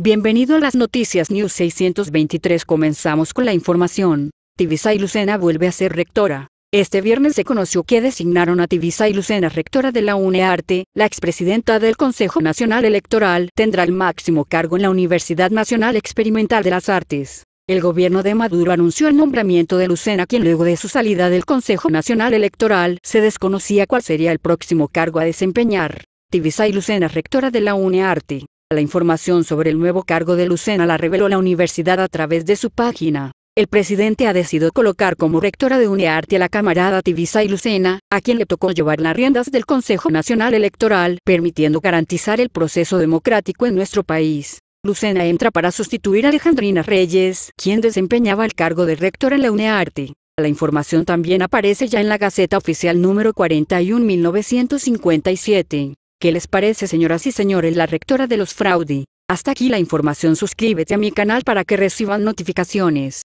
Bienvenido a las noticias News 623. Comenzamos con la información. y Lucena vuelve a ser rectora. Este viernes se conoció que designaron a y Lucena rectora de la UNEARTE. La expresidenta del Consejo Nacional Electoral tendrá el máximo cargo en la Universidad Nacional Experimental de las Artes. El gobierno de Maduro anunció el nombramiento de Lucena, quien luego de su salida del Consejo Nacional Electoral se desconocía cuál sería el próximo cargo a desempeñar. Tibisay Lucena, rectora de la UNEARTI. La información sobre el nuevo cargo de Lucena la reveló la universidad a través de su página. El presidente ha decidido colocar como rectora de UNEARTI a la camarada Tibisay Lucena, a quien le tocó llevar las riendas del Consejo Nacional Electoral, permitiendo garantizar el proceso democrático en nuestro país. Lucena entra para sustituir a Alejandrina Reyes, quien desempeñaba el cargo de rectora en la UNEARTI. La información también aparece ya en la Gaceta Oficial número 41.957. ¿Qué les parece señoras y señores la rectora de los Fraudi? Hasta aquí la información suscríbete a mi canal para que reciban notificaciones.